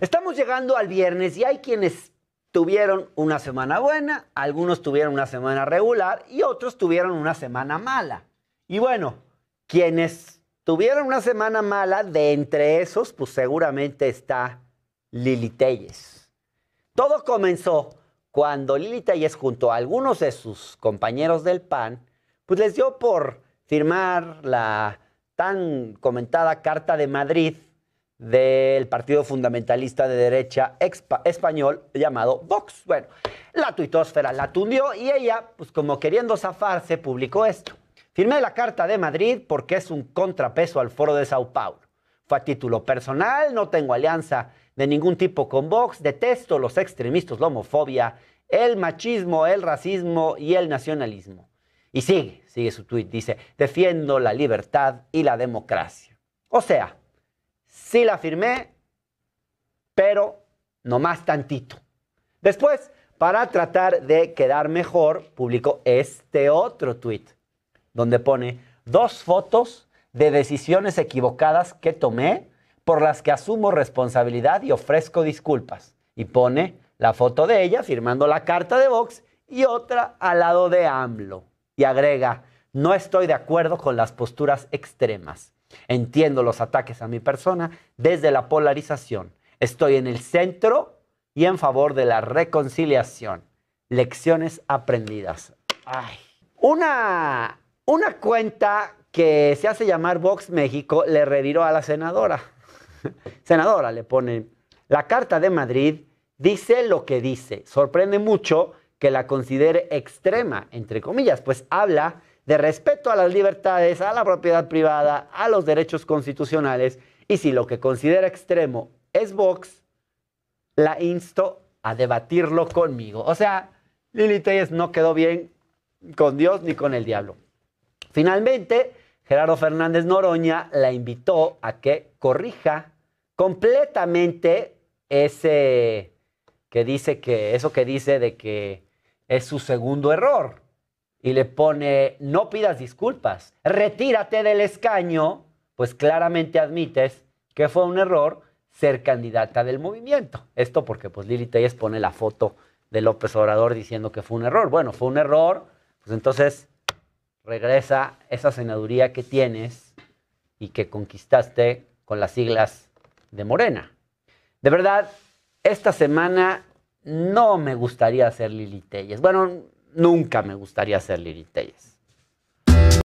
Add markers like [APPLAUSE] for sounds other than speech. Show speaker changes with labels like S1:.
S1: Estamos llegando al viernes y hay quienes tuvieron una semana buena, algunos tuvieron una semana regular y otros tuvieron una semana mala. Y bueno, quienes tuvieron una semana mala, de entre esos, pues seguramente está Lili Telles. Todo comenzó cuando Lili Telles, junto a algunos de sus compañeros del PAN, pues les dio por firmar la tan comentada Carta de Madrid del partido fundamentalista de derecha español llamado Vox. Bueno, la tuitósfera la tundió y ella, pues como queriendo zafarse, publicó esto. Firmé la Carta de Madrid porque es un contrapeso al Foro de Sao Paulo. Fue a título personal, no tengo alianza de ningún tipo con Vox, detesto los extremistas, la homofobia, el machismo, el racismo y el nacionalismo. Y sigue, sigue su tuit, dice, defiendo la libertad y la democracia. O sea, sí la firmé, pero no más tantito. Después, para tratar de quedar mejor, publicó este otro tweet donde pone dos fotos de decisiones equivocadas que tomé por las que asumo responsabilidad y ofrezco disculpas. Y pone la foto de ella firmando la carta de Vox y otra al lado de AMLO. Y agrega, no estoy de acuerdo con las posturas extremas. Entiendo los ataques a mi persona desde la polarización. Estoy en el centro y en favor de la reconciliación. Lecciones aprendidas. Una, cuenta que se hace llamar Vox México le reviró a la senadora. [LAUGHS] senadora, le pone, La Carta de Madrid dice lo que dice. Sorprende mucho que la considere extrema, entre comillas, pues habla de respeto a las libertades, a la propiedad privada, a los derechos constitucionales, y si lo que considera extremo es Vox, la insto a debatirlo conmigo. O sea, Lili Telles no quedó bien con Dios ni con el diablo. Finalmente, Gerardo Fernández Noroña la invitó a que corrija completamente ese que dice que eso que dice de que es su segundo error y le pone, no pidas disculpas, retírate del escaño, pues claramente admites que fue un error ser candidata del movimiento. Esto porque pues Lili Telles pone la foto de López Obrador diciendo que fue un error. Bueno, fue un error, pues entonces regresa esa senaduría que tienes y que conquistaste con las siglas de Morena. De verdad, esta semana no me gustaría ser Lili Telles. Bueno, nunca me gustaría ser Lili